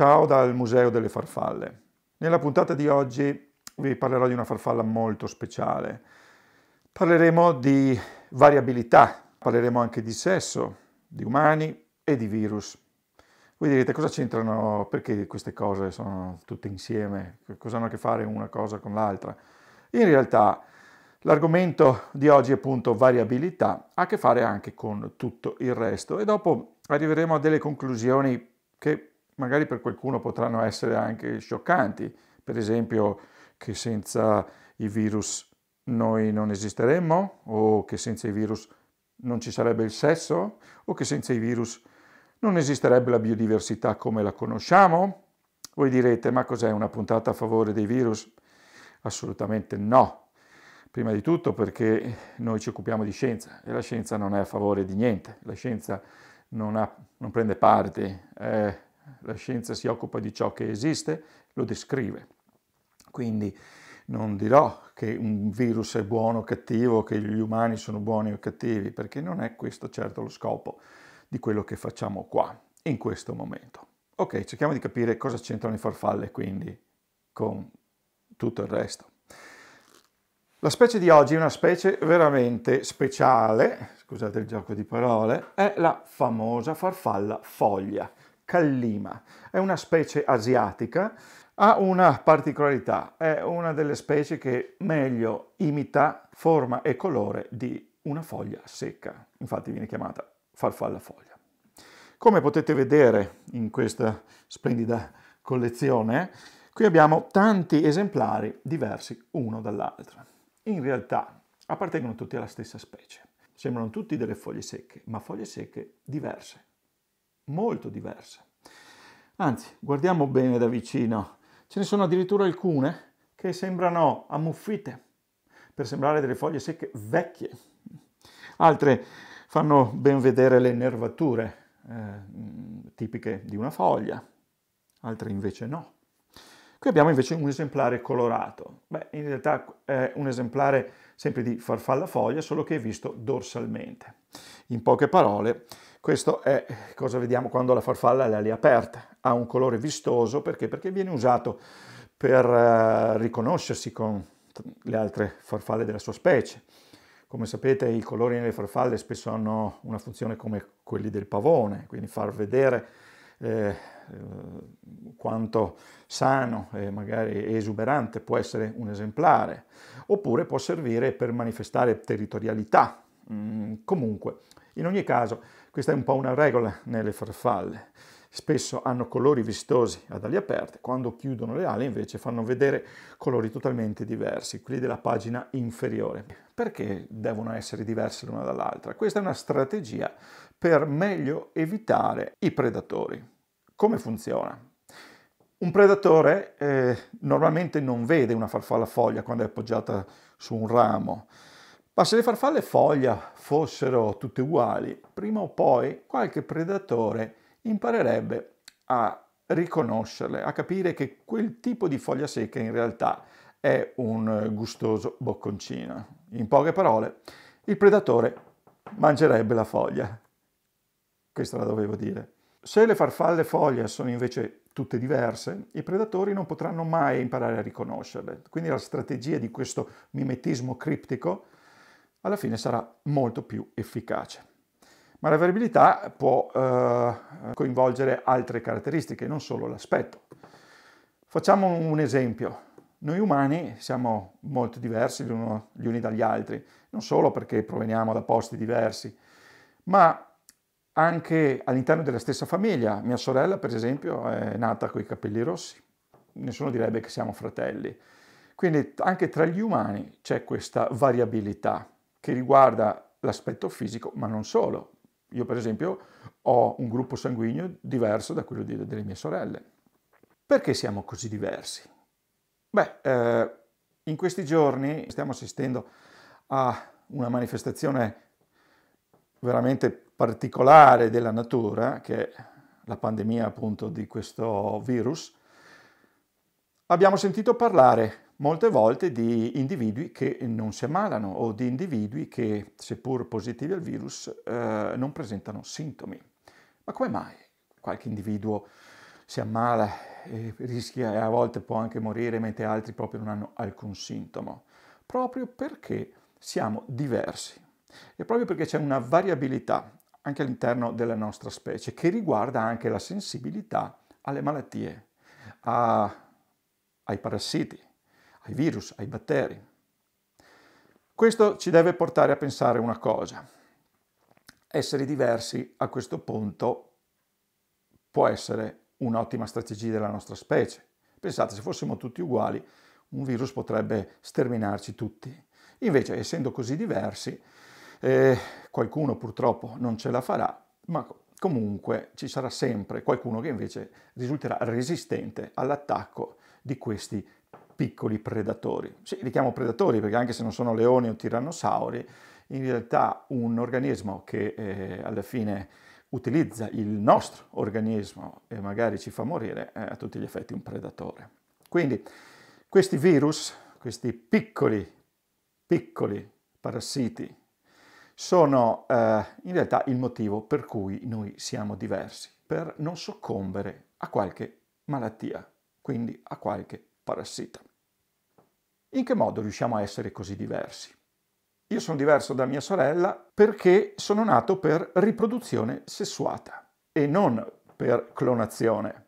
Ciao dal Museo delle Farfalle. Nella puntata di oggi vi parlerò di una farfalla molto speciale. Parleremo di variabilità, parleremo anche di sesso, di umani e di virus. Voi direte cosa c'entrano, perché queste cose sono tutte insieme, cosa hanno a che fare una cosa con l'altra? In realtà l'argomento di oggi, è appunto variabilità, ha a che fare anche con tutto il resto e dopo arriveremo a delle conclusioni che magari per qualcuno potranno essere anche scioccanti, per esempio che senza i virus noi non esisteremmo o che senza i virus non ci sarebbe il sesso o che senza i virus non esisterebbe la biodiversità come la conosciamo. Voi direte ma cos'è una puntata a favore dei virus? Assolutamente no. Prima di tutto perché noi ci occupiamo di scienza e la scienza non è a favore di niente, la scienza non, ha, non prende parte, è la scienza si occupa di ciò che esiste, lo descrive. Quindi non dirò che un virus è buono o cattivo, che gli umani sono buoni o cattivi, perché non è questo certo lo scopo di quello che facciamo qua, in questo momento. Ok, cerchiamo di capire cosa c'entrano le farfalle quindi con tutto il resto. La specie di oggi è una specie veramente speciale, scusate il gioco di parole, è la famosa farfalla foglia callima. È una specie asiatica, ha una particolarità, è una delle specie che meglio imita forma e colore di una foglia secca, infatti viene chiamata farfalla foglia. Come potete vedere in questa splendida collezione, qui abbiamo tanti esemplari diversi uno dall'altro. In realtà appartengono tutti alla stessa specie. Sembrano tutti delle foglie secche, ma foglie secche diverse molto diverse. Anzi, guardiamo bene da vicino. Ce ne sono addirittura alcune che sembrano ammuffite, per sembrare delle foglie secche vecchie. Altre fanno ben vedere le nervature eh, tipiche di una foglia, altre invece no. Qui abbiamo invece un esemplare colorato. Beh, in realtà è un esemplare sempre di farfalla foglia, solo che è visto dorsalmente. In poche parole, questo è cosa vediamo quando la farfalla ha le ali aperte, ha un colore vistoso perché? perché viene usato per eh, riconoscersi con le altre farfalle della sua specie. Come sapete i colori nelle farfalle spesso hanno una funzione come quelli del pavone, quindi far vedere eh, eh quanto sano e magari esuberante può essere un esemplare, oppure può servire per manifestare territorialità. Mm, comunque, in ogni caso, questa è un po' una regola nelle farfalle. Spesso hanno colori vistosi ad ali aperte, quando chiudono le ali invece fanno vedere colori totalmente diversi, quelli della pagina inferiore. Perché devono essere diverse l'una dall'altra? Questa è una strategia per meglio evitare i predatori. Come funziona? Un predatore eh, normalmente non vede una farfalla foglia quando è appoggiata su un ramo, ma se le farfalle foglia fossero tutte uguali, prima o poi qualche predatore imparerebbe a riconoscerle, a capire che quel tipo di foglia secca in realtà è un gustoso bocconcino. In poche parole, il predatore mangerebbe la foglia. Questa la dovevo dire. Se le farfalle foglia sono invece tutte diverse, i predatori non potranno mai imparare a riconoscerle. Quindi la strategia di questo mimetismo criptico alla fine sarà molto più efficace. Ma la variabilità può eh, coinvolgere altre caratteristiche, non solo l'aspetto. Facciamo un esempio. Noi umani siamo molto diversi gli, gli uni dagli altri, non solo perché proveniamo da posti diversi, ma anche all'interno della stessa famiglia. Mia sorella, per esempio, è nata con i capelli rossi. Nessuno direbbe che siamo fratelli. Quindi anche tra gli umani c'è questa variabilità che riguarda l'aspetto fisico, ma non solo. Io per esempio ho un gruppo sanguigno diverso da quello di, delle mie sorelle. Perché siamo così diversi? Beh, eh, in questi giorni stiamo assistendo a una manifestazione veramente particolare della natura, che è la pandemia appunto di questo virus. Abbiamo sentito parlare molte volte di individui che non si ammalano o di individui che, seppur positivi al virus, eh, non presentano sintomi. Ma come mai qualche individuo si ammala e rischia e a volte può anche morire, mentre altri proprio non hanno alcun sintomo? Proprio perché siamo diversi e proprio perché c'è una variabilità anche all'interno della nostra specie che riguarda anche la sensibilità alle malattie, a, ai parassiti, ai virus, ai batteri. Questo ci deve portare a pensare una cosa. Essere diversi a questo punto può essere un'ottima strategia della nostra specie. Pensate, se fossimo tutti uguali, un virus potrebbe sterminarci tutti. Invece, essendo così diversi, eh, qualcuno purtroppo non ce la farà, ma comunque ci sarà sempre qualcuno che invece risulterà resistente all'attacco di questi virus piccoli predatori. Sì, li chiamo predatori perché anche se non sono leoni o tirannosauri, in realtà un organismo che eh, alla fine utilizza il nostro organismo e magari ci fa morire è a tutti gli effetti un predatore. Quindi questi virus, questi piccoli, piccoli parassiti, sono eh, in realtà il motivo per cui noi siamo diversi, per non soccombere a qualche malattia, quindi a qualche parassita. In che modo riusciamo a essere così diversi? Io sono diverso da mia sorella perché sono nato per riproduzione sessuata e non per clonazione.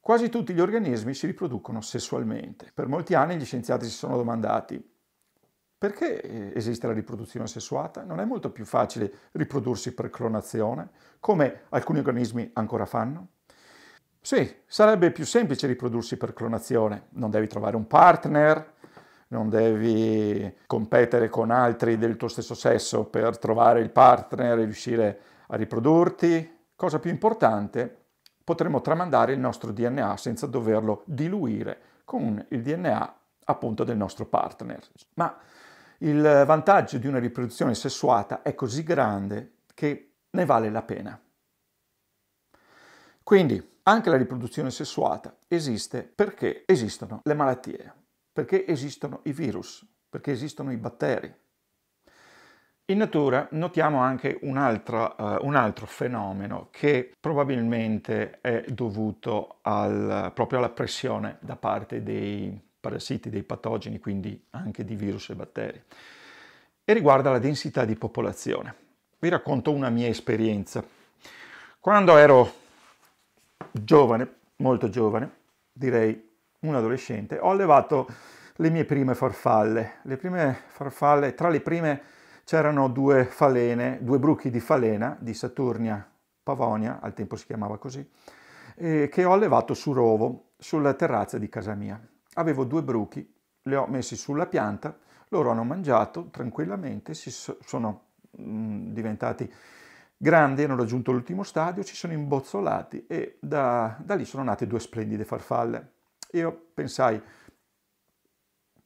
Quasi tutti gli organismi si riproducono sessualmente. Per molti anni gli scienziati si sono domandati perché eh, esiste la riproduzione sessuata? Non è molto più facile riprodursi per clonazione, come alcuni organismi ancora fanno? Sì, sarebbe più semplice riprodursi per clonazione. Non devi trovare un partner, non devi competere con altri del tuo stesso sesso per trovare il partner e riuscire a riprodurti. Cosa più importante, potremo tramandare il nostro DNA senza doverlo diluire con il DNA appunto del nostro partner. Ma il vantaggio di una riproduzione sessuata è così grande che ne vale la pena. Quindi anche la riproduzione sessuata esiste perché esistono le malattie perché esistono i virus, perché esistono i batteri. In natura notiamo anche un altro, uh, eh, un altro fenomeno che probabilmente è dovuto al, proprio alla pressione da parte dei parassiti, dei patogeni, quindi anche di virus e batteri, e riguarda la densità di popolazione. Vi racconto una mia esperienza. Quando ero giovane, molto giovane, direi un adolescente, ho allevato le mie prime farfalle. Le prime farfalle, tra le prime c'erano due falene, due bruchi di falena di Saturnia Pavonia, al tempo si chiamava così, eh, che ho allevato su rovo, sulla terrazza di casa mia. Avevo due bruchi, li ho messi sulla pianta, loro hanno mangiato tranquillamente, si sono mh, mm, diventati grandi, hanno raggiunto l'ultimo stadio, si sono imbozzolati e da, da lì sono nate due splendide farfalle. Io pensai,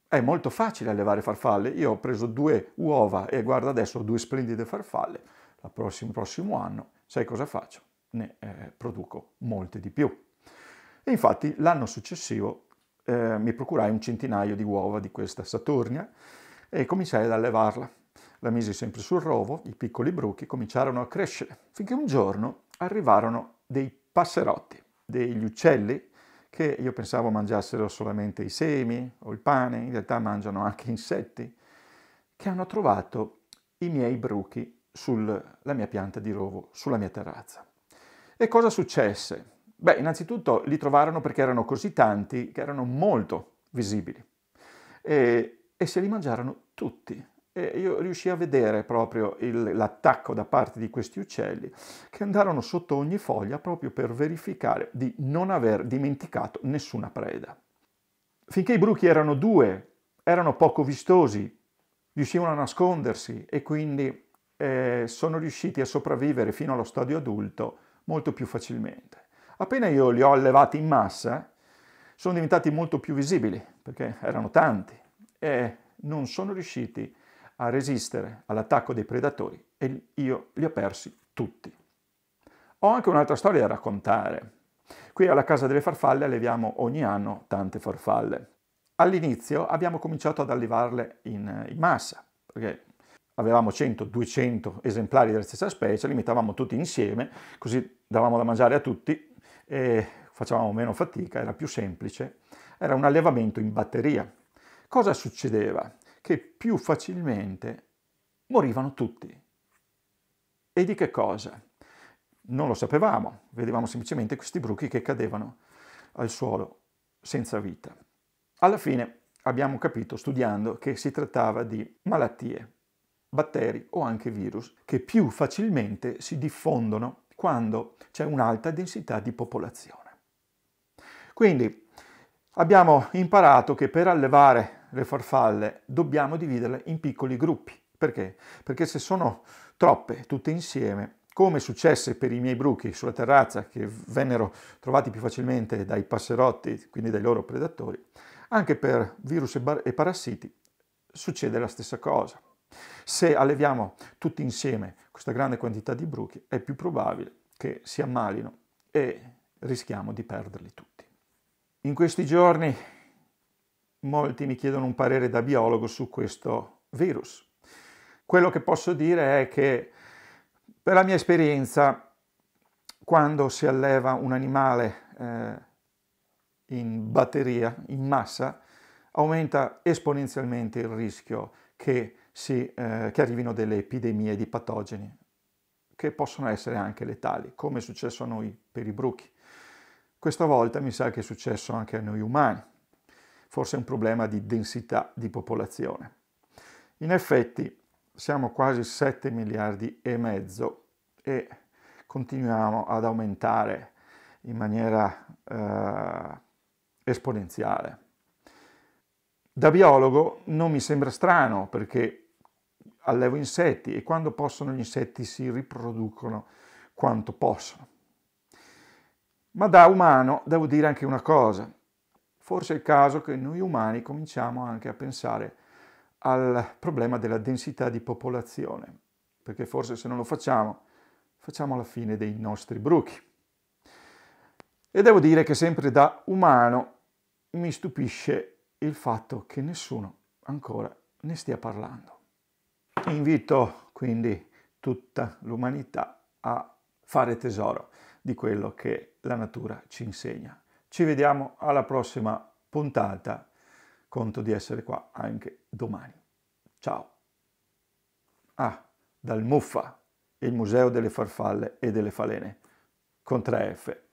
è molto facile allevare farfalle, io ho preso due uova e guarda adesso ho due splendide farfalle, il prossimo, prossimo anno sai cosa faccio? Ne eh, produco molte di più. E infatti l'anno successivo eh, mi procurai un centinaio di uova di questa Saturnia e cominciai ad allevarla. La misi sempre sul rovo, i piccoli bruchi cominciarono a crescere, finché un giorno arrivarono dei passerotti, degli uccelli che io pensavo mangiassero solamente i semi o il pane, in realtà mangiano anche insetti, che hanno trovato i miei bruchi sulla mia pianta di rovo, sulla mia terrazza. E cosa successe? Beh, innanzitutto li trovarono perché erano così tanti che erano molto visibili e, e se li mangiarono tutti. E io riuscii a vedere proprio il, l'attacco da parte di questi uccelli che andarono sotto ogni foglia proprio per verificare di non aver dimenticato nessuna preda. Finché i bruchi erano due, erano poco vistosi, riuscivano a nascondersi e quindi eh, sono riusciti a sopravvivere fino allo stadio adulto molto più facilmente. Appena io li ho allevati in massa, sono diventati molto più visibili, perché erano tanti, e non sono riusciti a a resistere all'attacco dei predatori e io li ho persi tutti. Ho anche un'altra storia da raccontare. Qui alla Casa delle Farfalle alleviamo ogni anno tante farfalle. All'inizio abbiamo cominciato ad allevarle in, in massa, perché avevamo 100-200 esemplari della stessa specie, li mettavamo tutti insieme, così davamo da mangiare a tutti e facevamo meno fatica, era più semplice. Era un allevamento in batteria. Cosa succedeva? che più facilmente morivano tutti. E di che cosa? Non lo sapevamo, vedevamo semplicemente questi bruchi che cadevano al suolo senza vita. Alla fine abbiamo capito, studiando, che si trattava di malattie, batteri o anche virus, che più facilmente si diffondono quando c'è un'alta densità di popolazione. Quindi abbiamo imparato che per allevare le farfalle dobbiamo dividerle in piccoli gruppi. Perché? Perché se sono troppe tutte insieme, come successe per i miei bruchi sulla terrazza che vennero trovati più facilmente dai passerotti, quindi dai loro predatori, anche per virus e parassiti succede la stessa cosa. Se alleviamo tutti insieme questa grande quantità di bruchi, è più probabile che si ammalino e rischiamo di perderli tutti. In questi giorni molti mi chiedono un parere da biologo su questo virus. Quello che posso dire è che per la mia esperienza quando si alleva un animale eh, in batteria, in massa, aumenta esponenzialmente il rischio che, si, eh, che arrivino delle epidemie di patogeni che possono essere anche letali, come è successo a noi per i bruchi. Questa volta mi sa che è successo anche a noi umani forse è un problema di densità di popolazione. In effetti siamo quasi 7 miliardi e mezzo e continuiamo ad aumentare in maniera eh, esponenziale. Da biologo non mi sembra strano perché allevo insetti e quando possono gli insetti si riproducono quanto possono. Ma da umano devo dire anche una cosa, forse è il caso che noi umani cominciamo anche a pensare al problema della densità di popolazione, perché forse se non lo facciamo, facciamo la fine dei nostri bruchi. E devo dire che sempre da umano mi stupisce il fatto che nessuno ancora ne stia parlando. Invito quindi tutta l'umanità a fare tesoro di quello che la natura ci insegna ci vediamo alla prossima puntata. Conto di essere qua anche domani. Ciao. Ah, dal Muffa, il Museo delle Farfalle e delle Falene, con 3F.